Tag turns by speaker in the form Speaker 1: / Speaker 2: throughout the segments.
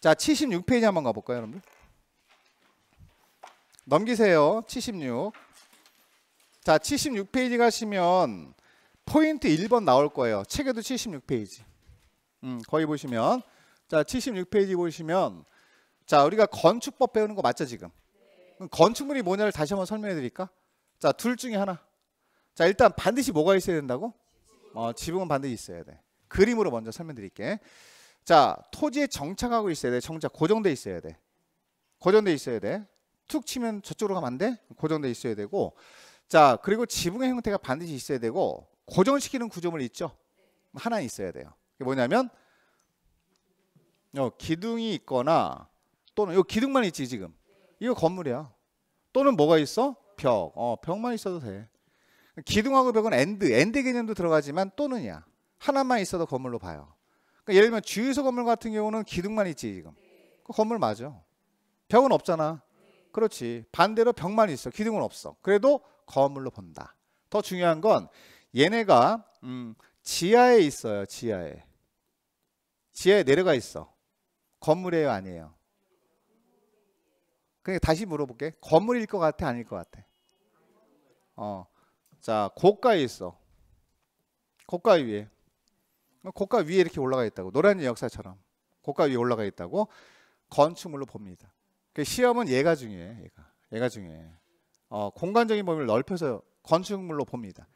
Speaker 1: 자, 76페이지 한번 가볼까요, 여러분 넘기세요. 76. 자, 76페이지 가시면 포인트 1번 나올 거예요. 책에도 76페이지. 음, 거의 보시면 자, 76페이지 보시면 자, 우리가 건축법 배우는 거 맞죠, 지금? 건축물이 뭐냐를 다시 한번 설명해 드릴까? 자, 둘 중에 하나. 자, 일단 반드시 뭐가 있어야 된다고? 어, 지붕은 반드시 있어야 돼. 그림으로 먼저 설명드릴게. 자, 토지에 정착하고 있어야 돼. 정착 고정돼 있어야 돼. 고정돼 있어야 돼. 툭 치면 저쪽으로 가면 안 돼? 고정돼 있어야 되고. 자, 그리고 지붕의 형태가 반드시 있어야 되고 고정시키는 구조물 있죠? 하나 있어야 돼요. 이게 뭐냐면 어, 기둥이 있거나 또는 요 기둥만 있지 지금. 이거 건물이야. 또는 뭐가 있어? 벽. 어, 벽만 있어도 돼. 기둥하고 벽은 엔드, 엔드 개념도 들어가지만 또는이야. 하나만 있어도 건물로 봐요. 그러니까 예를 들면 주유소 건물 같은 경우는 기둥만 있지 지금. 그 건물 맞아. 벽은 없잖아. 그렇지. 반대로 벽만 있어. 기둥은 없어. 그래도 건물로 본다. 더 중요한 건 얘네가 음, 지하에 있어요. 지하에. 지하에 내려가 있어. 건물이에요, 아니에요? 그러니까 다시 물어볼게. 건물일 것 같아, 아닐 것 같아? 어. 자, 고가에 있어. 고가 위에. 고가 위에 이렇게 올라가 있다고 노란 역사처럼 고가 위에 올라가 있다고 건축물로 봅니다. 그 시험은 얘가 중요해. 얘가 예가 중요해. 어, 공간적인 범위를 넓혀서 건축물로 봅니다.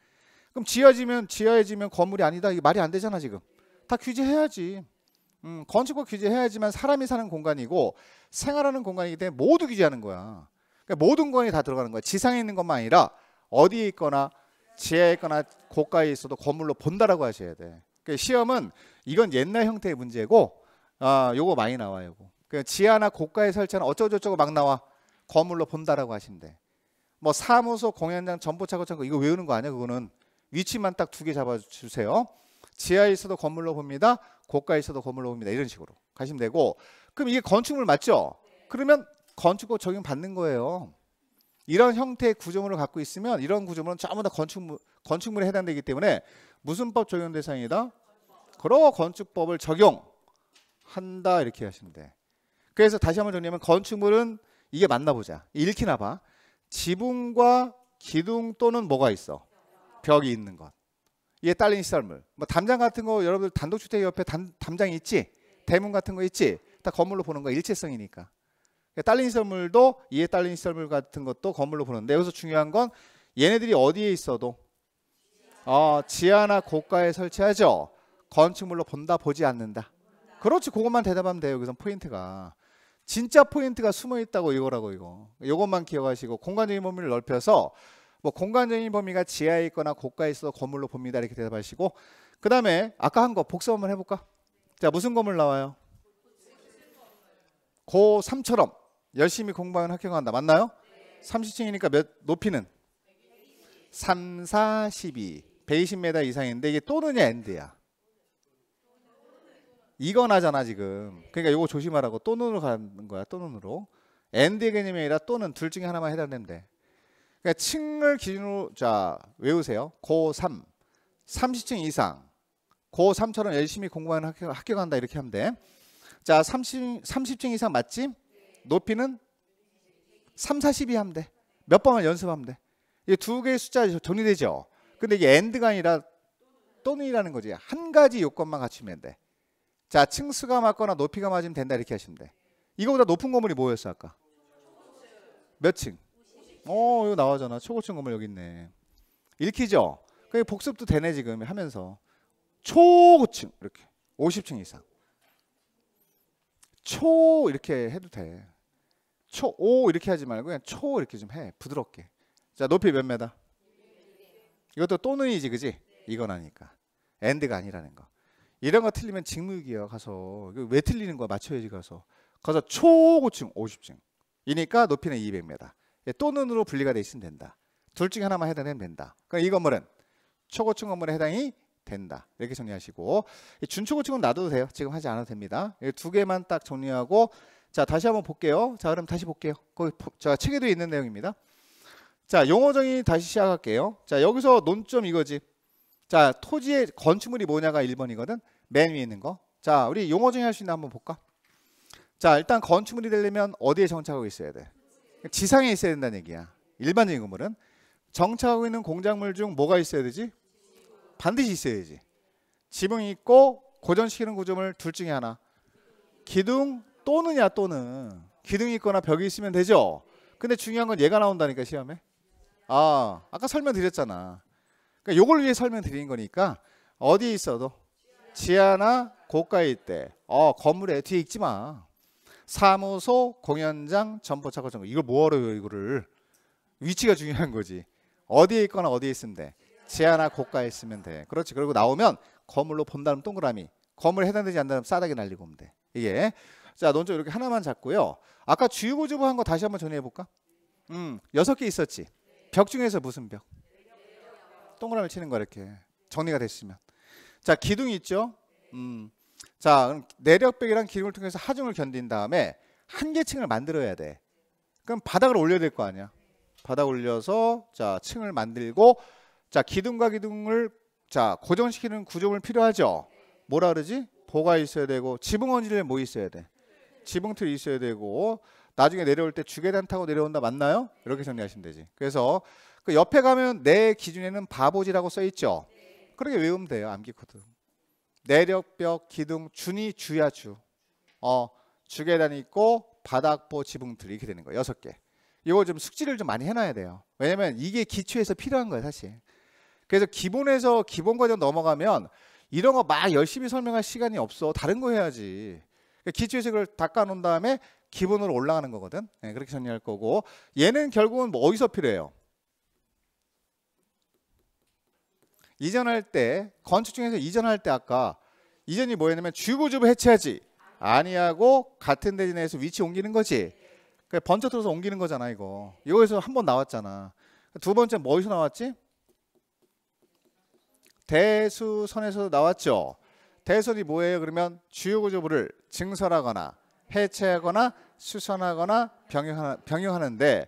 Speaker 1: 그럼 지어지면 지어지면 건물이 아니다. 이게 말이 안 되잖아 지금. 다 규제해야지. 음, 건축과 규제해야지만 사람이 사는 공간이고 생활하는 공간이기 때문에 모두 규제하는 거야. 그러니까 모든 공간이 다 들어가는 거야. 지상에 있는 것만 아니라 어디에 있거나 지하에 있거나 고가에 있어도 건물로 본다라고 하셔야 돼. 그 시험은 이건 옛날 형태의 문제고 아, 요거 많이 나와요. 요거. 그 지하나 고가의설치는 어쩌고저쩌고 막 나와. 건물로 본다라고 하신데. 뭐 사무소, 공연장, 전보차고 차고 이거 외우는 거 아니야? 그거는 위치만 딱 두 개 잡아 주세요. 지하에 있어도 건물로 봅니다. 고가에 있어도 건물로 봅니다. 이런 식으로 가시면 되고. 그럼 이게 건축물 맞죠? 그러면 건축법 적용 받는 거예요. 이런 형태의 구조물을 갖고 있으면 이런 구조물은 전부 다 건축물 건축물에 해당되기 때문에 무슨 법 적용 대상이다? 그러 건축법을 적용한다 이렇게 하시면 돼. 그래서 다시 한번 정리하면 건축물은 이게 맞나 보자. 읽히나 봐. 지붕과 기둥 또는 뭐가 있어? 벽이 있는 것. 이게 딸린 시설물. 뭐 담장 같은 거 여러분들 단독주택 옆에 담, 담장 있지? 대문 같은 거 있지? 다 건물로 보는 거 일체성이니까. 그러니까 딸린 시설물도 이에 딸린 시설물 같은 것도 건물로 보는데 여기서 중요한 건 얘네들이 어디에 있어도 어, 지하나 고가에 설치하죠. 건축물로 본다 보지 않는다. 그렇지 그것만 대답하면 돼요. 여기서 포인트가 진짜 포인트가 숨어 있다고 이거라고 이거. 이것만 기억하시고 공간적인 범위를 넓혀서 뭐 공간적인 범위가 지하에 있거나 고가에 있어 건물로 봅니다. 이렇게 대답하시고 그 다음에 아까 한 거복사 한번 해볼까? 자 무슨 건물 나와요? 고3처럼 열심히 공부하는 학교가 다 맞나요? 30층이니까 몇 높이는? 3, 4, 12 120m 이상인데 이게 또느냐 엔드야. 이거나잖아 지금. 그러니까 요거 조심하라고 또 눈으로 가는 거야. 또 눈으로. 엔드 개념이 아니라 또는 둘 중에 하나만 해당되는데 그러니까 층을 기준으로 자 외우세요. 고3 30층 이상 고3처럼 열심히 공부하는 학교, 합격한다 이렇게 하면 돼. 자 30, 30층 이상 맞지? 높이는 3, 40이 하면 돼. 몇 번만 연습하면 돼. 이두 개의 숫자 정리되죠. 근데 이게 엔드가 아니라 또는이라는 거지. 한 가지 요건만 갖추면 돼. 자, 층수가 맞거나 높이가 맞으면 된다 이렇게 하시면 돼. 이거보다 높은 건물이 뭐였어 아까? 몇 층? 어, 이거 나오잖아. 초고층 건물 여기 있네. 읽히죠? 그게 복습도 되네 지금 하면서 초고층 이렇게 50층 이상. 초 이렇게 해도 돼. 초 오 이렇게 하지 말고 그냥 초 이렇게 좀 해. 부드럽게. 자, 높이 몇 메다? 이것도 또는이지 그지? 이건 아니까. 엔드가 아니라는 거. 이런 거 틀리면 직무유기야 가서 왜 틀리는 거야 맞춰야지 가서 가서 초고층 50층 이니까 높이는 200m 또는으로 분리가 돼 있으면 된다 둘 중에 하나만 해당하면 된다 그러니까 이 건물은 초고층 건물에 해당이 된다 이렇게 정리하시고 준초고층은 놔둬도 돼요 지금 하지 않아도 됩니다 두 개만 딱 정리하고 자 다시 한번 볼게요 자 그럼 다시 볼게요 거기 제가 책에도 있는 내용입니다 자, 용어 정의 다시 시작할게요. 자, 여기서 논점 이거지. 자, 토지의 건축물이 뭐냐가 1번이거든. 맨 위에 있는 거. 자, 우리 용어 정의 할수 있나 한번 볼까? 자, 일단 건축물이 되려면 어디에 정착하고 있어야 돼? 지상에 있어야 된다는 얘기야. 일반적인 건물은 정착하고 있는 공작물 중 뭐가 있어야 되지? 반드시 있어야지. 지붕이 있고 고전시키는 구조물 둘 중에 하나. 기둥 또는야 또는 기둥이 있거나 벽이 있으면 되죠. 근데 중요한 건 얘가 나온다니까 시험에. 아, 아까 설명드렸잖아. 그러니까 요걸 위해 설명드린 거니까 어디 있어도 지하나 고가에 있대. 어, 건물에 뒤에 읽지 마. 사무소, 공연장, 점포차고 점거 이걸 뭐하러 이거를 위치가 중요한 거지. 어디에 있거나 어디에 있으면 돼. 지하나 고가에 있으면 돼. 그렇지. 그리고 나오면 건물로 본다음 동그라미. 건물에 해당되지 않는다면 싸다게 날리고 오면 돼. 이게 자 논점 이렇게 하나만 잡고요. 아까 주유구주부한거 다시 한번 정리해 볼까? 음 여섯 개 있었지. 벽 중에서 무슨 벽? 동그라미 치는 거 이렇게 정리가 됐으면. 자기둥 있죠. 음. 자 그럼 내력벽이랑 기둥을 통해서 하중을 견딘 다음에 한계층을 만들어야 돼. 그럼 바닥을 올려야 될 거 아니야. 바닥 올려서 자 층을 만들고 자 기둥과 기둥을 자 고정시키는 구조물 필요하죠. 뭐라 그러지? 보가 있어야 되고 지붕 원질에 뭐 있어야 돼? 지붕틀 있어야 되고 나중에 내려올 때 주계단 타고 내려온다 맞나요? 이렇게 정리하시면 되지. 그래서 그 옆에 가면 내 기준에는 바보지라고 써 있죠. 그렇게 외우면 돼요. 암기 코드. 내력벽 기둥 준이 주야 주. 어 주계단이 있고 바닥보 지붕들 이렇게 되는 거예요. 여섯 개. 이걸 좀 숙지를 좀 많이 해놔야 돼요. 왜냐면 이게 기초에서 필요한 거예요, 사실. 그래서 기본에서 기본 과정 넘어가면 이런 거 막 열심히 설명할 시간이 없어. 다른 거 해야지. 기초에서 그걸 닦아놓은 다음에 기본으로 올라가는 거거든. 네, 그렇게 정리할 거고 얘는 결국은 뭐 어디서 필요해요? 이전할 때 건축 중에서 이전할 때 아까 이전이 뭐였냐면 주구주부 해체하지 아니하고 같은 대진에서 위치 옮기는 거지. 그 번쩍 들어서 옮기는 거잖아 이거. 이거에서 한 번 나왔잖아. 두 번째 뭐 어디서 나왔지? 대수선에서 나왔죠. 대선이 뭐예요? 그러면 주요 구조부를 증설하거나 해체하거나 수선하거나 병용하, 는데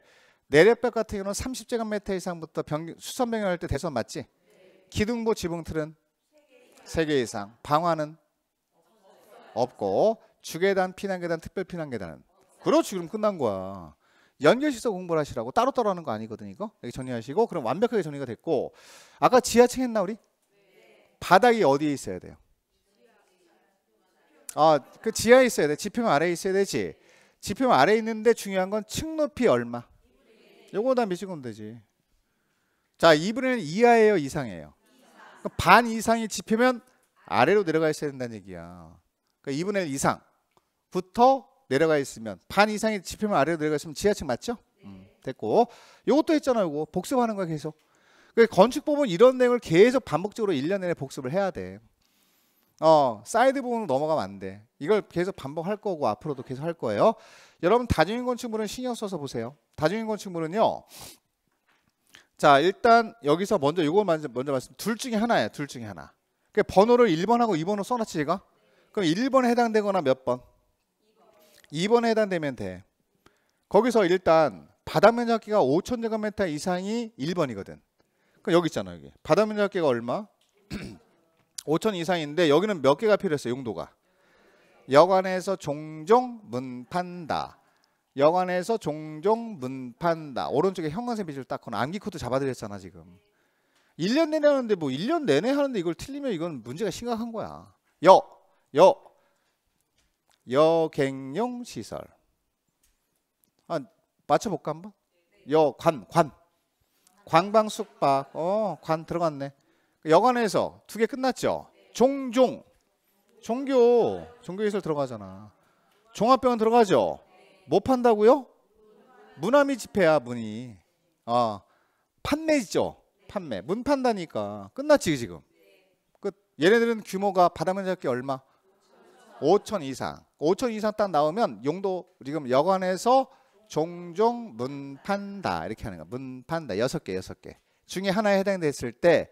Speaker 1: 내력벽 같은 경우는 30제곱미터 이상부터 병, 수선 병용할 때 대선 맞지? 기둥보 지붕틀은 3개 이상, 방화는 없고 주계단, 피난계단, 특별피난계단은 그렇지 그럼 끝난 거야. 연결시설 공부를 하시라고 따로따로 하는 거 아니거든 이거 여기 정리하시고 그럼 완벽하게 정리가 됐고 아까 지하층 했나 우리? 바닥이 어디에 있어야 돼요? 아, 그 지하에 있어야 돼. 지평 아래에 있어야 되지. 지평 아래에 있는데 중요한 건 층 높이 얼마. 요거 다 미치면 되지. 자, 2분의 1 이하예요, 이상이에요. 그러반 이상이 지표면 아래로 내려가 있어야 된다는 얘기야. 그러니까 2분의 1 이상부터 내려가 있으면 반 이상이 지표면 아래로 내려가 있으면 지하층 맞죠? 음, 됐고. 요것도 했잖아요, 요거. 복습하는 거야, 계속. 그러니까 건축법은 이런 내용을 계속 반복적으로 1년 내내 복습을 해야 돼. 어, 사이드 부분으로 넘어가면 안 돼. 이걸 계속 반복할 거고 앞으로도 계속 할 거예요. 여러분 다중인 건축물은 신경 써서 보세요. 다중인 건축물은요. 자, 일단 여기서 먼저 이걸 먼저, 먼저 말씀. 둘 중에 하나예요. 둘 중에 하나. 그 번호를 1번하고 2번으로 써 놨지 제가. 그럼 1번에 해당되거나 몇 번? 2번. 에 해당되면 돼. 거기서 일단 바닥면 적기가 5천 제곱미터 이상이 1번이거든. 그럼 여기 있잖아, 여기. 바닥면 적기가 얼마? 5천 이상인데 여기는 몇 개가 필요했어요 용도가 여관에서 종종 문판다 여관에서 종종 문판다 오른쪽에 형광색 빛을 닦거나 암기코드 잡아드렸잖아 지금 1년 내내 하는데 뭐 1년 내내 하는데 이걸 틀리면 이건 문제가 심각한 거야 여, 여, 여갱용 시설 아, 맞춰볼까 한번? 여관, 관 광방 숙박 어, 관 들어갔네 여관에서 두 개 끝났죠. 종종 종교 종교예술 들어가잖아. 종합병원 들어가죠. 뭐 판다고요? 문화미 집회야 문이. 아 판매죠. 판매 문 판다니까 끝났지 지금. 끝. 얘네들은 규모가 바닥면 적기 얼마? 5천 이상. 5천 이상 딱 나오면 용도 지금 여관에서 종종 문 판다 이렇게 하는 거야. 문 판다 여섯 개 여섯 개 중에 하나에 해당됐을 때.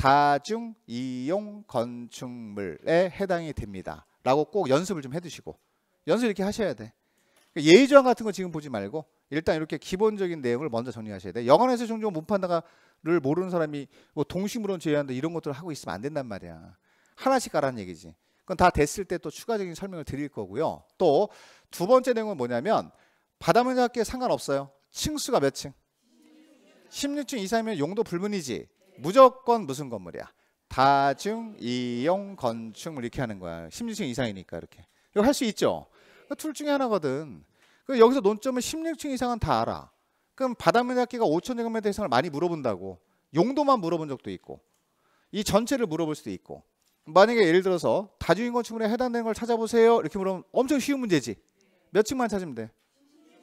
Speaker 1: 다중 이용 건축물에 해당이 됩니다. 라고 꼭 연습을 좀 해두시고 연습 이렇게 하셔야 돼. 그러니까 예의조항 같은 거 지금 보지 말고 일단 이렇게 기본적인 내용을 먼저 정리하셔야 돼. 영어에서 종종 문판다가를 모르는 사람이 뭐 동심으론 제외한다 이런 것들을 하고 있으면 안 된단 말이야. 하나씩 가라는 얘기지. 그건 다 됐을 때 또 추가적인 설명을 드릴 거고요. 또 두 번째 내용은 뭐냐면 바다문학계에 상관없어요. 층수가 몇 층? 16층 이상이면 용도 불문이지. 무조건 무슨 건물이야? 다중 이용 건축물 뭐 이렇게 하는 거야. 16층 이상이니까 이렇게. 이거 할 수 있죠. 그둘 중에 하나거든. 그 여기서 논점은 16층 이상은 다 알아. 그럼 바닷면적기가 5천 제곱미터 이상을 많이 물어본다고. 용도만 물어본 적도 있고. 이 전체를 물어볼 수도 있고. 만약에 예를 들어서 다중인 건축물에 해당되는 걸 찾아보세요. 이렇게 물으면 엄청 쉬운 문제지. 몇 층만 찾으면 돼.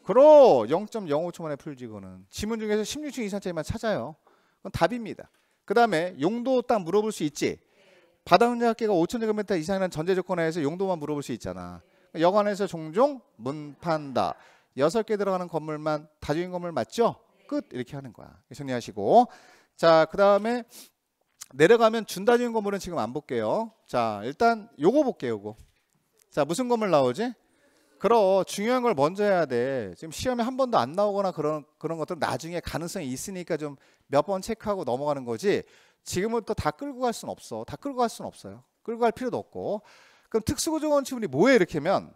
Speaker 1: 그럼 0.05초 만에 풀지 그거는. 지문 중에서 16층 이상짜리만 찾아요. 그건 답입니다. 그 다음에 용도 딱 물어볼 수 있지. 바다운전학계가 5,000제곱미터 이상이라는 전제 조건에서 용도만 물어볼 수 있잖아. 그러니까 여관에서 종종 문 판다. 여섯 개 들어가는 건물만 다중인 건물 맞죠? 끝 이렇게 하는 거야. 정리하시고 자그 다음에 내려가면 준다중인 건물은 지금 안 볼게요. 자 일단 요거 볼게요. 요거 자 무슨 건물 나오지? 그럼 중요한 걸 먼저 해야 돼. 지금 시험에 한 번도 안 나오거나 그런 그런 것들은 나중에 가능성이 있으니까 좀 몇번 체크하고 넘어가는 거지 지금부터 다 끌고 갈 수는 없어. 다 끌고 갈 수는 없어요. 끌고 갈 필요도 없고. 그럼 특수구조 원칙이 뭐에 이렇게면 하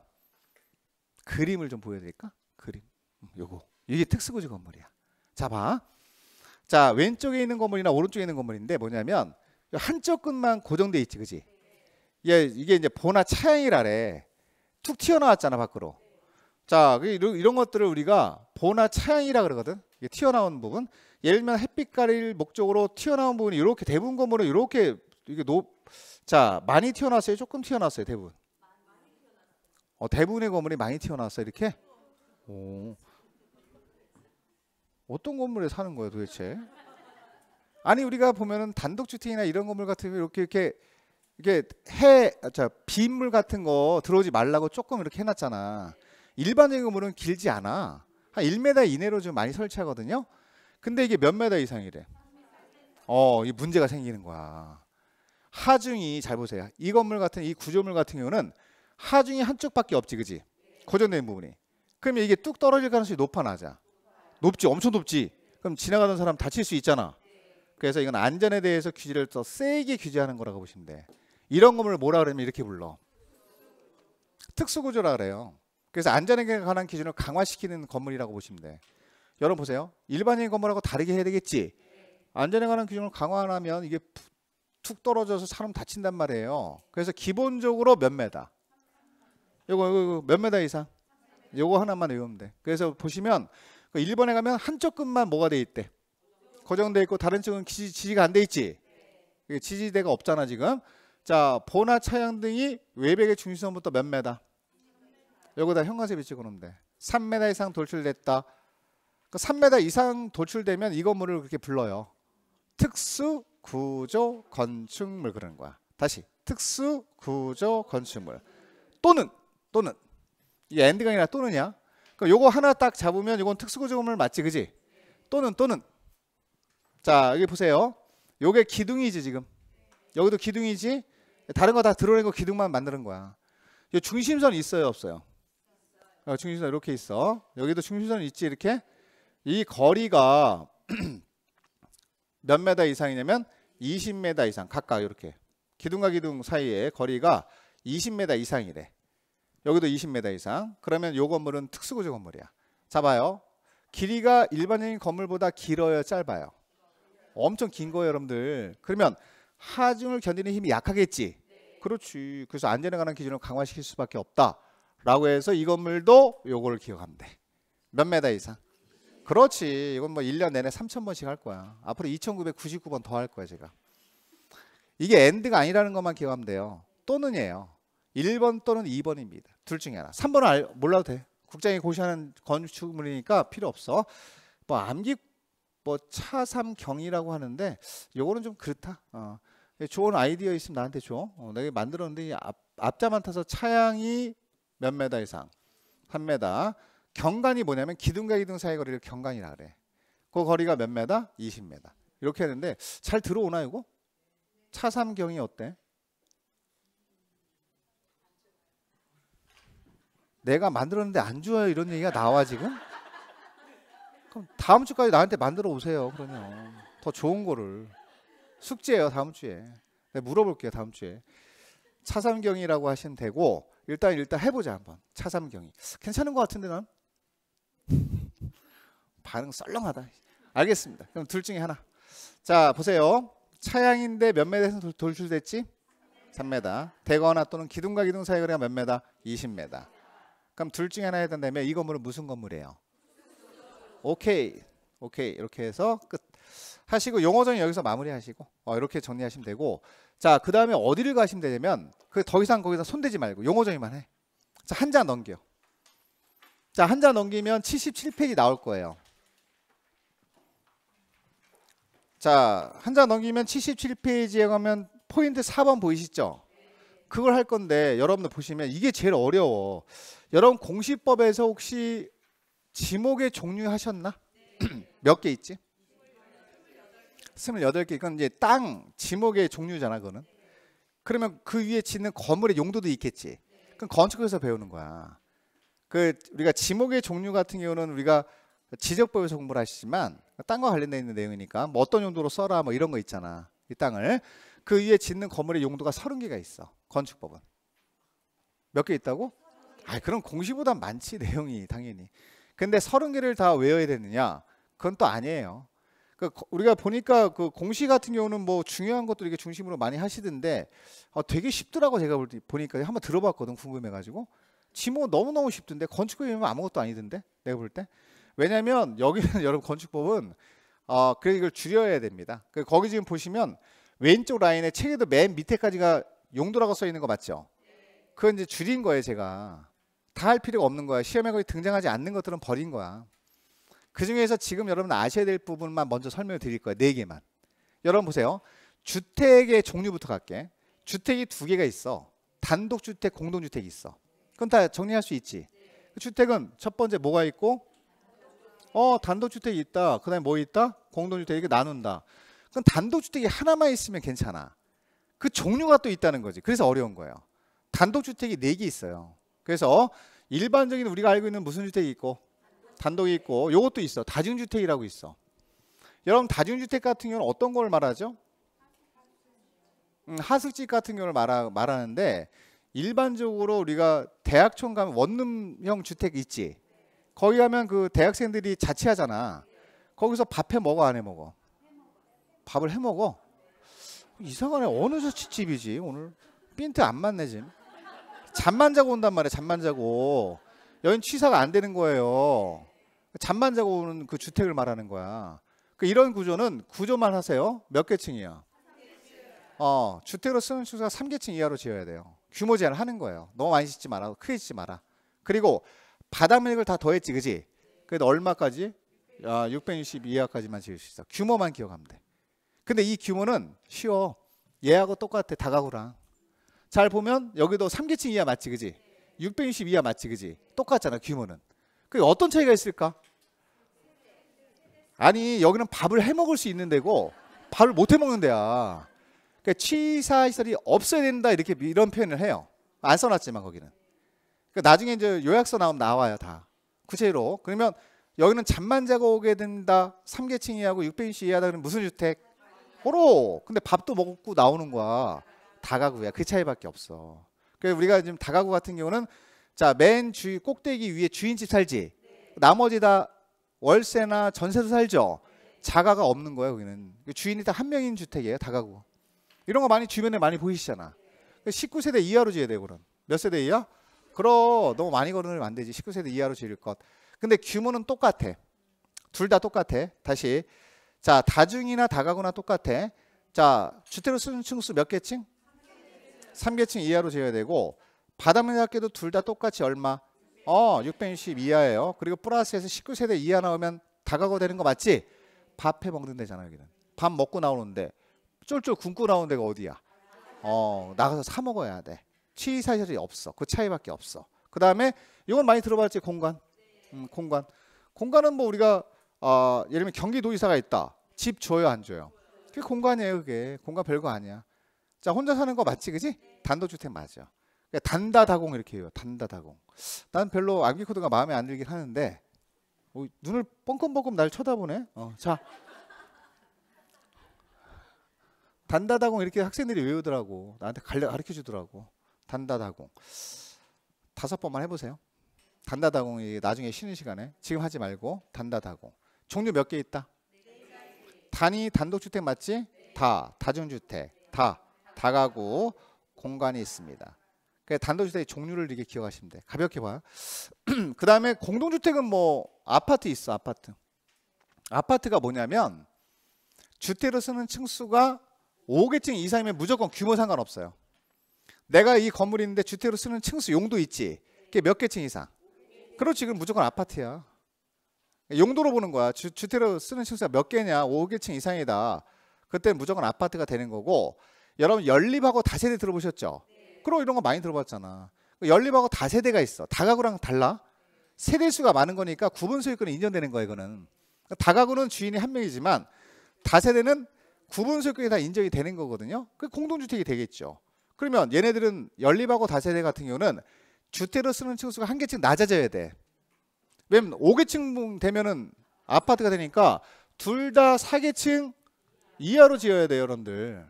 Speaker 1: 그림을 좀 보여드릴까? 그림. 음, 요거. 이게 특수구조 건물이야. 자 봐. 자 왼쪽에 있는 건물이나 오른쪽에 있는 건물인데 뭐냐면 한쪽 끝만 고정돼 있지, 그지? 예, 이게 이제 보나 차양이라래. 툭 튀어나왔잖아 밖으로. 자, 그 이런, 이런 것들을 우리가 보나 차양이라 그러거든. 이게 튀어나온 부분. 예를 들면 햇빛 가릴 목적으로 튀어나온 부분이 이렇게 대부분 건물은 이렇게 이게 높 자 많이 튀어나왔어요 조금 튀어나왔어요 대부분 어, 대부분의 건물이 많이 튀어나왔어요 이렇게 오. 어떤 건물에 사는 거예요 도대체 아니 우리가 보면은 단독주택이나 이런 건물 같은 경 이렇게 이렇게 이게 해, 자, 빗물 같은 거 들어오지 말라고 조금 이렇게 해놨잖아. 일반적인 건물은 길지 않아. 한 1m 이내로 좀 많이 설치하거든요. 근데 이게 몇 메다 이상이래. 어, 이 문제가 생기는 거야. 하중이 잘 보세요. 이 건물 같은 이 구조물 같은 경우는 하중이 한쪽밖에 없지, 그지? 고정된 부분이. 그러면 이게 뚝 떨어질 가능성이 높아 낮아. 높지, 엄청 높지. 그럼 지나가던 사람 다칠 수 있잖아. 그래서 이건 안전에 대해서 규제를 더 세게 규제하는 거라고 보시면 돼. 이런 건물 뭐라 그러면 이렇게 불러. 특수구조라 그래요. 그래서 안전에 관한 기준을 강화시키는 건물이라고 보시면 돼. 여러분 보세요. 일반인 건물하고 다르게 해야 되겠지. 안전에 관한 규정을 강화하면 이게 툭 떨어져서 사람 다친단 말이에요. 그래서 기본적으로 몇 메다. 요거, 요거, 요거 몇 메다 이상. 요거 하나만 외우면 돼. 그래서 보시면 그 1번에 가면 한쪽 끝만 뭐가 돼 있대. 고정돼 있고 다른 쪽은 지지, 가안 돼 있지. 지지대가 없잖아 지금. 자 보나 차양 등이 외벽의 중심선부터 몇 메다. 요거 다 현관세 비치 그놈 돼. 3메다 이상 돌출됐다. 3m 그 이상 도출되면 이 건물을 그렇게 불러요. 특수 구조 건축물 그러는 거야. 다시 특수 구조 건축물 또는 또는 이 엔드가 아니라 또는이야. 그 요거 하나 딱 잡으면 이건 특수 구조 건물 맞지, 그지? 또는 또는 자 여기 보세요. 요게 기둥이지 지금. 여기도 기둥이지. 다른 거 다 드러낸 거 기둥만 만드는 거야. 중심선 있어요 없어요? 어, 중심선 이렇게 있어. 여기도 중심선 있지 이렇게. 이 거리가 몇 메다 이상이냐면 2 0메다 이상 각각 이렇게 기둥과 기둥 사이의 거리가 2 0메다 이상이래. 여기도 2 0메다 이상. 그러면 요 건물은 특수구조 건물이야. 잡아요. 길이가 일반적인 건물보다 길어요, 짧아요? 엄청 긴 거예요, 여러분들. 그러면 하중을 견디는 힘이 약하겠지. 그렇지. 그래서 안전에 관한 기준을 강화시킬 수밖에 없다. 라고 해서 이 건물도 요거를 기억하면 돼. 몇 메다 이상? 그렇지. 이건 뭐 1년 내내 3,000번씩 할 거야. 앞으로 2,999번 더 할 거야, 제가. 이게 엔드가 아니라는 것만 기억하면 돼요. 또는이에요. 1번 또는 2번입니다. 둘 중에 하나. 3번은 알, 몰라도 돼. 국장이 고시하는 건축물이니까 필요 없어. 뭐 암기 뭐 차삼경이라고 하는데 요거는 좀 그렇다. 어. 좋은 아이디어 있으면 나한테 줘. 어, 내가 만들었는데 앞, 앞자만 타서 차양이 몇 메다 이상, 한 메다. 경관이 뭐냐면 기둥과 기둥 사이 거리를 경관이라 그래. 그 거리가 몇 메다? 2 0메다 이렇게 했는데 잘 들어오나 이거? 차삼경이 어때? 내가 만들었는데 안 좋아요 이런 얘기가 나와 지금? 그럼 다음 주까지 나한테 만들어 오세요. 그러면 더 좋은 거를 숙제예요 다음 주에. 물어볼게요 다음 주에. 차삼경이라고 하시면 되고 일단 일단 해보자 한번 차삼경이 괜찮은 것 같은데 난 반응 썰렁하다. 알겠습니다. 그럼 둘 중에 하나. 자 보세요. 차양인데 몇메 m에서 돌출됐지? 3m. 대거나 또는 기둥과 기둥 사이 거리가 몇 m? 20m. 그럼 둘 중에 하나에 해당되면 이 건물은 무슨 건물이에요? 오케이. 오케이. 이렇게 해서 끝. 하시고 용어정리 여기서 마무리하시고 어, 이렇게 정리하시면 되고 자 그 다음에 어디를 가시면 되냐면 그 더 이상 거기서 손대지 말고 용어정리만 해. 자 한자 넘겨. 자 한자 넘기면 77페이지 나올 거예요. 자, 한 장 넘기면 77페이지에 가면 포인트 4번 보이시죠? 그걸 할 건데 여러분들 보시면 이게 제일 어려워. 여러분 공시법에서 혹시 지목의 종류 하셨나? 몇 개 있지? 28개. 그건 이제 땅 지목의 종류잖아, 그거는. 그러면 그 위에 짓는 건물의 용도도 있겠지. 그건 건축에서 배우는 거야. 그 우리가 지목의 종류 같은 경우는 우리가 지적법에서 공부를 하시지만 땅과 관련돼 있는 내용이니까 뭐 어떤 용도로 써라 뭐 이런 거 있잖아. 이 땅을 그 위에 짓는 건물의 용도가 서른 개가 있어. 건축법은 몇 개 있다고? 아, 그럼 공시보다 많지 내용이 당연히. 근데 서른 개를 다 외워야 되느냐? 그건 또 아니에요. 그 우리가 보니까 그 공시 같은 경우는 뭐 중요한 것들 이렇게 중심으로 많이 하시던데 아, 되게 쉽더라고 제가 볼 때 보니까 한번 들어봤거든 궁금해가지고 지모 너무 너무 쉽던데 건축법이면 아무것도 아니던데 내가 볼 때. 왜냐하면 여기는 여러분 건축법은 어, 그래 이걸 줄여야 됩니다. 그 거기 지금 보시면 왼쪽 라인에 책에도 맨 밑에까지가 용도라고 써 있는 거 맞죠? 그건 이제 줄인 거예요 제가. 다 할 필요가 없는 거야. 시험에 거의 등장하지 않는 것들은 버린 거야. 그 중에서 지금 여러분 아셔야 될 부분만 먼저 설명을 드릴 거예요. 네 개만. 여러분 보세요. 주택의 종류부터 갈게. 주택이 두 개가 있어. 단독주택, 공동주택이 있어. 그건 다 정리할 수 있지. 그 주택은 첫 번째 뭐가 있고 어 단독주택 이 있다. 그다음에 뭐 있다? 공동주택 이게 나눈다. 그럼 단독주택이 하나만 있으면 괜찮아. 그 종류가 또 있다는 거지. 그래서 어려운 거예요. 단독주택이 네 개 있어요. 그래서 일반적인 우리가 알고 있는 무슨 주택이 있고 단독이 있고 요것도 있어. 다중주택이라고 있어. 여러분 다중주택 같은 경우는 어떤 걸 말하죠? 음, 하숙집 같은 경우를 말하, 말하는데 일반적으로 우리가 대학촌 가면 원룸형 주택 있지. 거기 가면 그 대학생들이 자취하잖아. 거기서 밥해 먹어 안 해 먹어? 밥을 해 먹어. 이상하네. 어느 자취집이지 오늘 핀트 안 맞네 지금. 잠만 자고 온단 말이야. 잠만 자고. 여긴 취사가 안 되는 거예요. 잠만 자고 오는 그 주택을 말하는 거야. 그 이런 구조는 구조만 하세요. 몇 개 층이야? 어, 주택으로 쓰는 주소가 3개층 이하로 지어야 돼요. 규모 제한을 하는 거예요. 너무 많이 짓지 마라. 크게 짓지 마라. 그리고 바닷밀을 다 더했지, 그지? 그래도 얼마까지? 아, 6 6 2 이하까지만 지을 수 있어. 규모만 기억하면 돼. 근데 이 규모는 쉬워. 얘하고 똑같아, 다가구랑. 잘 보면 여기도 3계층 이하 맞지, 그지? 6 6 2 이하 맞지, 그지? 똑같잖아, 규모는. 그 어떤 차이가 있을까? 아니, 여기는 밥을 해 먹을 수 있는 데고 밥을 못 해 먹는 데야. 그러니까 취사시설이 없어야 된다 이렇게 이런 표현을 해요. 안 써놨지만 거기는. 그러니까 나중에 이제 요약서 나오면 나와요 다 구체로. 그러면 여기는 잠만 자고 오게 된다. 3계층 이하고 600인치 이하다. 그러면 무슨 주택? 호로. 근데 밥도 먹고 나오는 거야. 다가구야. 그 차이밖에 없어. 그래서 우리가 지금 다가구 같은 경우는 자 맨주위 꼭대기 위에 주인집 살지. 나머지 다 월세나 전세도 살죠. 자가가 없는 거예요. 여기는 그 주인이 다 한 명인 주택이에요. 다가구. 이런 거 많이 주변에 많이 보이시잖아. 19세대 그러니까 이하로 지어야 돼요. 그럼 몇 세대 이하? 그럼 너무 많이 걸으면 안 되지. 19세대 이하로 줄일 것. 근데 규모는 똑같아. 둘 다 똑같아. 다시. 자, 다중이나 다가구나 똑같아. 자, 주택을 쓰는 층수 몇 개층? 3개층 이하로 지어야 되고 바닷물 학교도 둘 다 똑같이 얼마? 어, 660 이하예요. 그리고 플러스에서 19세대 이하 나오면 다가구 되는 거 맞지? 밥해 먹는 데잖아, 여기는. 밥 먹고 나오는데 쫄쫄 굶고 나오는 데가 어디야? 어, 나가서 사 먹어야 돼. T 사실이 없어. 그 차이밖에 없어. 그 다음에 이건 많이 들어봤지 공간. 네. 음, 공간. 공간은 뭐 우리가 어, 예를 들면 경기도의사가 있다. 집 줘요 안 줘요? 네. 그게 공간이에요 그게. 공간 별거 아니야. 자 혼자 사는 거 맞지 그지? 네. 단독주택 맞아. 그 단다다공 이렇게 해요. 단다다공. 난 별로 암기코드가 마음에 안 들긴 하는데 어, 눈을 뻥끔뻥끔 날 쳐다보네. 어, 자 단다다공 이렇게 학생들이 외우더라고. 나한테 가르쳐 주더라고. 단다다공. 다섯 번만 해보세요. 단다다공이 나중에 쉬는 시간에 지금 하지 말고 단다다공. 종류 몇 개 있다? 단이 단독주택 맞지? 다 다중주택 다 다가구 공간이 있습니다. 그러니까 단독주택의 종류를 이렇게 기억하시면 돼. 가볍게 봐요. 그 다음에 공동주택은 뭐 아파트 있어 아파트. 아파트가 뭐냐면 주택으로 쓰는 층수가 5개층 이상이면 무조건 규모 상관없어요. 내가 이 건물이 있는데 주택으로 쓰는 층수 용도 있지. 그게 몇 개 층 이상. 그렇지. 그럼 무조건 아파트야. 용도로 보는 거야. 주, 주택으로 쓰는 층수가 몇 개냐. 5개층 이상이다. 그때 무조건 아파트가 되는 거고 여러분 연립하고 다세대 들어보셨죠? 그럼 이런 거 많이 들어봤잖아. 그 연립하고 다세대가 있어. 다가구랑 달라. 세대수가 많은 거니까 구분 소유권이 인정되는 거야 이거는. 다가구는 주인이 한 명이지만 다세대는 구분 소유권이 다 인정이 되는 거거든요. 그 공동주택이 되겠죠. 그러면 얘네들은 연립하고 다세대 같은 경우는 주택으로 쓰는 층수가 한 개 층 낮아져야 돼. 왜냐면 5개층 되면은 아파트가 되니까 둘 다 4개층 이하로 지어야 돼요, 여러분들.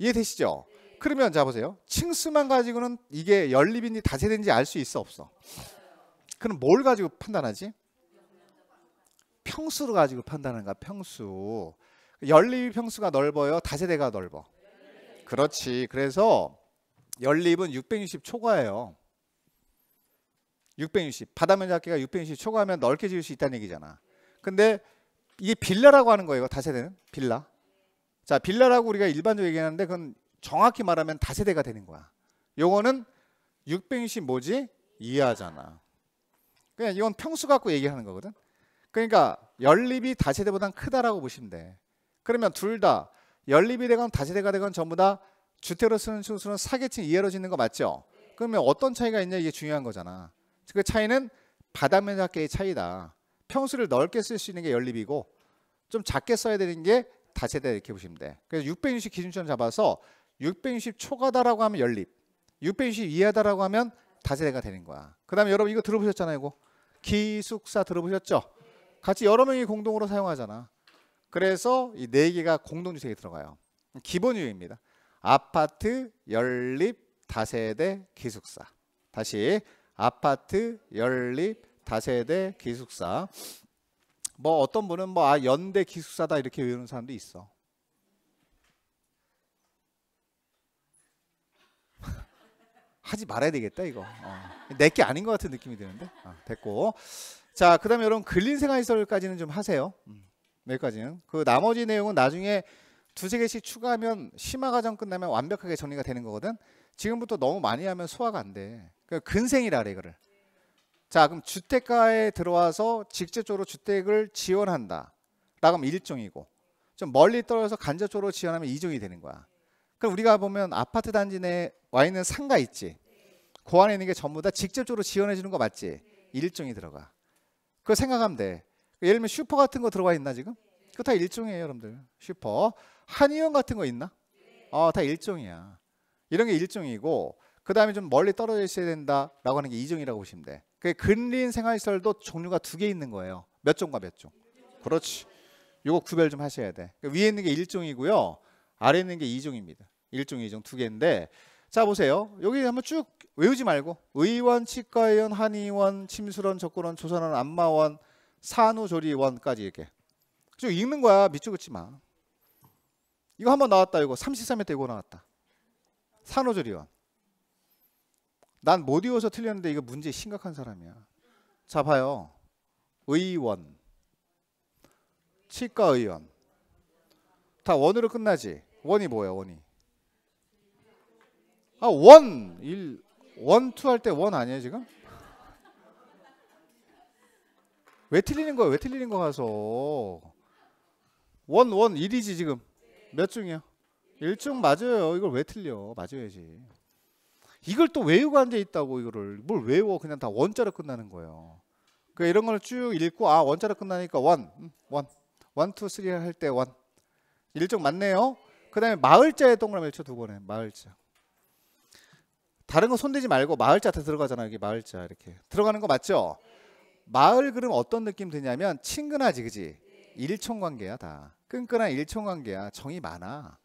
Speaker 1: 이해되시죠? 그러면 자 보세요. 층수만 가지고는 이게 연립인지 다세대인지 알 수 있어 없어. 그럼 뭘 가지고 판단하지? 평수로 가지고 판단하는가? 평수. 연립 평수가 넓어요. 다세대가 넓어. 그렇지. 그래서 연립은 660 초과예요. 660. 바다면 작기가 660 초과하면 넓게 지을 수 있다는 얘기잖아. 근데 이게 빌라라고 하는 거예요. 다세대는 빌라. 자, 빌라라고 우리가 일반적으로 얘기하는데 그건 정확히 말하면 다세대가 되는 거야. 요거는 660 뭐지? 이하잖아. 그냥 이건 평수 갖고 얘기하는 거거든. 그러니까 연립이 다세대보단 크다라고 보시면 돼. 그러면 둘다 연립이 되건 다세대가 되건 전부 다 주택으로 쓰는 층수는 사계층 이하로 짓는 거 맞죠? 그러면 어떤 차이가 있냐 이게 중요한 거잖아. 그 차이는 바닥면 작게의 차이다. 평수를 넓게 쓸 수 있는 게 연립이고 좀 작게 써야 되는 게 다세대 이렇게 보시면 돼. 그래서 660 기준점 잡아서 660 초과다라고 하면 연립, 660 이하다라고 하면 다세대가 되는 거야. 그다음에 여러분 이거 들어보셨잖아요, 이거 기숙사 들어보셨죠? 같이 여러 명이 공동으로 사용하잖아. 그래서 이 네 개가 공동주택에 들어가요. 기본 유형입니다. 아파트, 연립, 다세대, 기숙사. 다시 아파트, 연립, 다세대, 기숙사. 뭐 어떤 분은 뭐 아, 연대 기숙사다 이렇게 외우는 사람도 있어. 하지 말아야 되겠다 이거. 어. 내게 아닌 것 같은 느낌이 드는데. 아, 됐고. 자, 그다음에 여러분 근린생활시설까지는 좀 하세요. 음. 여기까지는. 그 나머지 내용은 나중에 두세 개씩 추가하면 심화 과정 끝나면 완벽하게 정리가 되는 거거든. 지금부터 너무 많이 하면 소화가 안 돼. 그 근생이라 그래 이거를. 자 그럼 주택가에 들어와서 직접적으로 주택을 지원한다. 라고 하면 1종이고 좀 멀리 떨어져서 간접적으로 지원하면 2종이 되는 거야. 그럼 우리가 보면 아파트 단지 내에 와 있는 상가 있지. 고 그 안에 있는 게 전부 다 직접적으로 지원해 주는 거 맞지? 1종이 들어가. 그거 생각하면 돼. 예를 들면 슈퍼 같은 거 들어가 있나 지금? 그거 다 일종이에요, 여러분들. 슈퍼. 한의원 같은 거 있나? 어, 다 일종이야. 이런 게 일종이고 그 다음에 좀 멀리 떨어져 있어야 된다라고 하는 게 이종이라고 보시면 돼. 그게 근린 생활시설도 종류가 두 개 있는 거예요. 몇 종과 몇 종. 그렇지. 요거 구별 좀 하셔야 돼. 그러니까 위에 있는 게일종이고요 아래 있는 게이종입니다일종이종두 개인데 자 보세요. 여기 한번 쭉 외우지 말고 의원, 치과의원, 한의원, 침수원, 적구원 조선원, 안마원, 산후조리원까지 이렇게 쭉 읽는 거야 밑줄 긋지 마 이거 한번 나왔다 이거 33회 때 이거 나왔다 산후조리원 난못 이어서 틀렸는데 이거 문제 심각한 사람이야 자 봐요 의원 치과의원 다 원으로 끝나지 원이 뭐야 원이 아원 일 원투 할 때 원 아니에요 지금 왜 틀리는 거야? 왜 틀리는 거 가서 원원 일이지 지금 몇 중이야? 일중 맞아요. 이걸 왜 틀려? 맞아야지. 이걸 또 외우고 앉아 있다고 이거를 뭘 외워? 그냥 다 원자로 끝나는 거예요. 그 이런 걸 쭉 읽고 아 원자로 끝나니까 원, 음, 원, 원, 투, 쓰리 할때 원. 일종 맞네요. 그다음에 마을자에 동그라미 를쳐두 번에 마을자. 다른 거 손대지 말고 마을자 다 들어가잖아요. 여기 마을자 이렇게 들어가는 거 맞죠? 마을 그럼 어떤 느낌 드냐면 친근하지 그지? 일촌 관계야 다. 끈끈한 일촌 관계야. 정이 많아.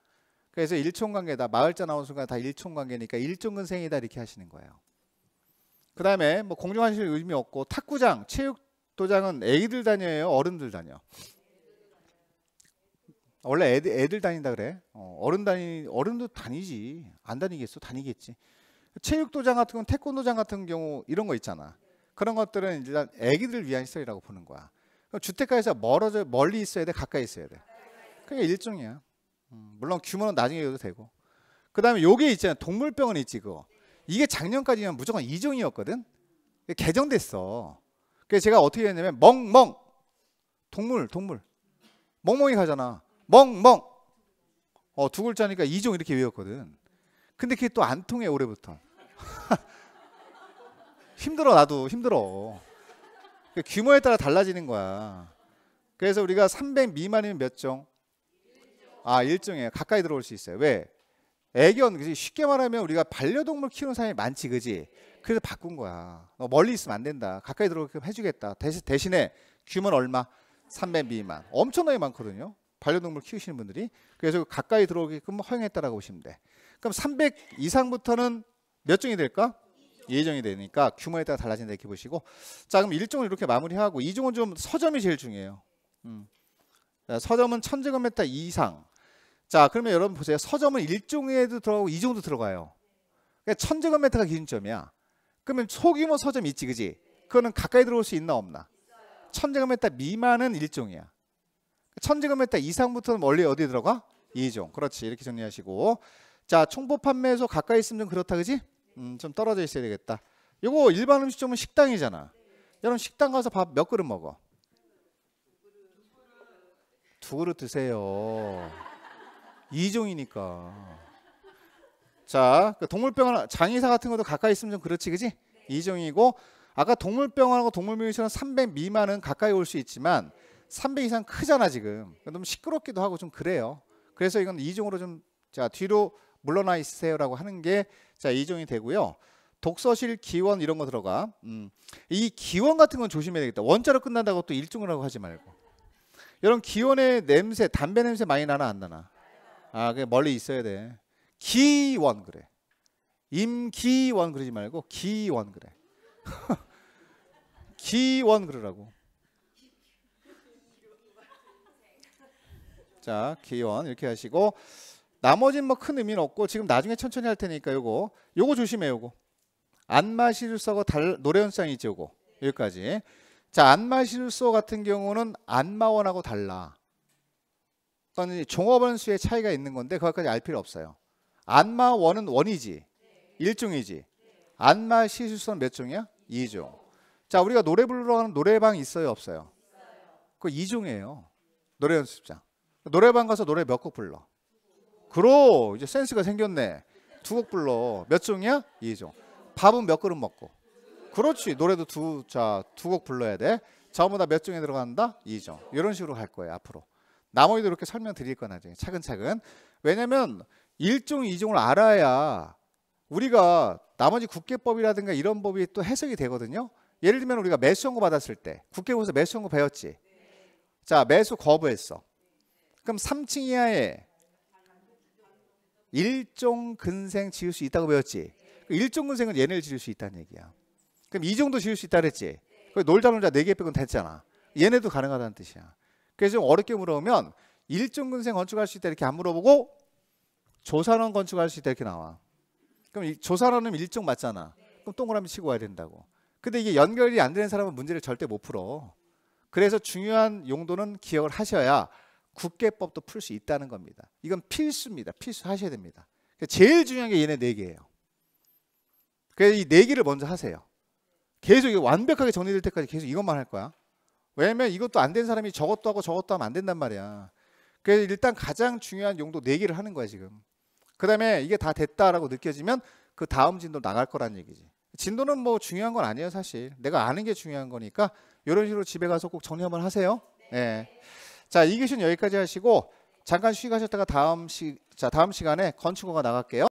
Speaker 1: 그래서 일촌 관계다. 마을자 나온 순간 다 일촌 관계니까 일촌근생이다 이렇게 하시는 거예요. 그 다음에 뭐 공중화실 의미 없고 탁구장, 체육도장은 애기들 다녀요, 어른들 다녀. 원래 애들, 애들 다닌다 그래. 어, 른 다니 어른도 다니지. 안 다니겠어? 다니겠지. 체육도장 같은 건 태권도장 같은 경우 이런 거 있잖아. 그런 것들은 일단 아기들을 위한 시설이라고 보는 거야. 주택가에서 멀어져 멀리 있어야 돼, 가까이 있어야 돼. 그게 일종이야. 음, 물론 규모는 나중에 해도 되고. 그다음에 요게 있잖아, 동물병원 있지 그거. 이게 작년까지는 무조건 이종이었거든 개정됐어. 그래서 제가 어떻게 했냐면 멍멍 동물 동물 멍멍이 가잖아. 멍멍 어두 글자니까 이종 이렇게 외웠거든. 근데 그게 또 안 통해 올해부터. 힘들어 나도 힘들어. 그 규모에 따라 달라지는 거야. 그래서 우리가 300 미만이면 몇 종? 아, 1종이에요. 가까이 들어올 수 있어요. 왜? 애견, 그지? 쉽게 말하면 우리가 반려동물 키우는 사람이 많지, 그지? 그래서 바꾼 거야. 너 멀리 있으면 안 된다. 가까이 들어오게 해주겠다. 대신, 대신에 규모는 얼마? 300 미만. 엄청나게 많거든요. 반려동물 키우시는 분들이. 그래서 가까이 들어오게끔 허용했다라고 보시면 돼. 그럼 300 이상부터는 몇 종이 될까? 예정이 되니까 규모에 따라 달라진다 이렇게 보시고 자 그럼 일종을 이렇게 마무리하고 이종은좀 서점이 제일 중요해요 음. 서점은 천제곱미터 이상 자 그러면 여러분 보세요 서점은 일종에도 들어가고 이종도 들어가요 그러니까 천제곱미터가 기준점이야 그러면 소규모 서점 있지 그지 그거는 가까이 들어올 수 있나 없나 천제곱미터 미만은 일종이야 천제곱미터 이상부터는 멀리 어디에 들어가? 이종 그렇지 이렇게 정리하시고 자 총보 판매소 가까이 있으면 좀 그렇다 그지 음, 좀 떨어져 있어야 되겠다. 이거 일반 음식점은 식당이잖아. 여러분 식당 가서 밥 몇 그릇 먹어? 두 그릇 드세요. 이종이니까. 자, 그 동물병원 장의사 같은 것도 가까이 있으면 좀 그렇지, 그지? 네. 이종이고 아까 동물병원하고 동물병원처럼 300 미만은 가까이 올 수 있지만 300 이상 크잖아 지금. 너무 시끄럽기도 하고 좀 그래요. 그래서 이건 이종으로 좀자 뒤로 물러나 있으세요라고 하는 게 자 이종이 되고요. 독서실 기원 이런 거 들어가. 음. 이 기원 같은 건 조심해야 되겠다. 원자로 끝난다고 또 일종이라고 하지 말고. 이런 기원의 냄새, 담배 냄새 많이 나나 안 나나? 아, 그 멀리 있어야 돼. 기원 그래. 임기원 그러지 말고 기원 그래. 기원 그러라고. 자, 기원 이렇게 하시고 나머지는 뭐큰 의미는 없고 지금 나중에 천천히 할 테니까 요거 요거 조심해 요거 안마시술서가 달, 노래 현상이죠 요거 여기까지 자 안마시술서 같은 경우는 안마원하고 달라 그러니까 종업원수의 차이가 있는 건데 그것까지 알 필요 없어요 안마원은 원이지 일종이지 안마시술서는 몇 종이야? 이종자 우리가 노래 부르러 가는 노래방 있어요 없어요? 그이종이에요 노래 연습장 노래방 가서 노래 몇 곡 불러 그러 이제 센스가 생겼네. 두 곡 불러. 몇 종이야? 2종 밥은 몇 그릇 먹고. 그렇지. 노래도 두, 자, 두곡 불러야 돼. 전보다 몇 종에 들어간다? 2종 이런 식으로 갈 거예요, 앞으로. 나머지도 이렇게 설명드릴 거나 중에 차근차근. 왜냐면 일종이종을 알아야 우리가 나머지 국계법이라든가 이런 법이 또 해석이 되거든요. 예를 들면 우리가 매수 연구 받았을 때 국회에서 매수 연구 배웠지. 자, 매수 거부했어. 그럼 3층 이하에 일종 근생 지을 수 있다고 배웠지. 그러니까 일종 근생은 얘네를 지을 수 있다는 얘기야. 그럼 이정도 지을 수 있다 그랬지. 놀다 놀자 네개 빼곤 됐잖아. 얘네도 가능하다는 뜻이야. 그래서 좀 어렵게 물어보면 일종 근생 건축할 수 있다 이렇게 안 물어보고 조산원 건축할 수 있다 이렇게 나와. 그럼 조산원은 일종 맞잖아. 그럼 동그라미 치고 와야 된다고. 근데 이게 연결이 안 되는 사람은 문제를 절대 못 풀어. 그래서 중요한 용도는 기억을 하셔야 국계법도 풀 수 있다는 겁니다. 이건 필수입니다. 필수 하셔야 됩니다. 그러니까 제일 중요한 게 얘네 네 개예요. 그래서 이네 개를 먼저 하세요. 계속 완벽하게 정리될 때까지 계속 이것만 할 거야. 왜냐면 이것도 안 된 사람이 저것도 하고 저것도 하면 안 된단 말이야. 그래서 일단 가장 중요한 용도 네 개를 하는 거야 지금. 그 다음에 이게 다 됐다라고 느껴지면 그 다음 진도 나갈 거란 얘기지. 진도는 뭐 중요한 건 아니에요 사실. 내가 아는 게 중요한 거니까 이런 식으로 집에 가서 꼭 정리 한번 하세요. 네. 예. 자, 이 교시는 여기까지 하시고 잠깐 쉬가셨다가 다음 시, 자, 다음 시간에 건축어가 나갈게요.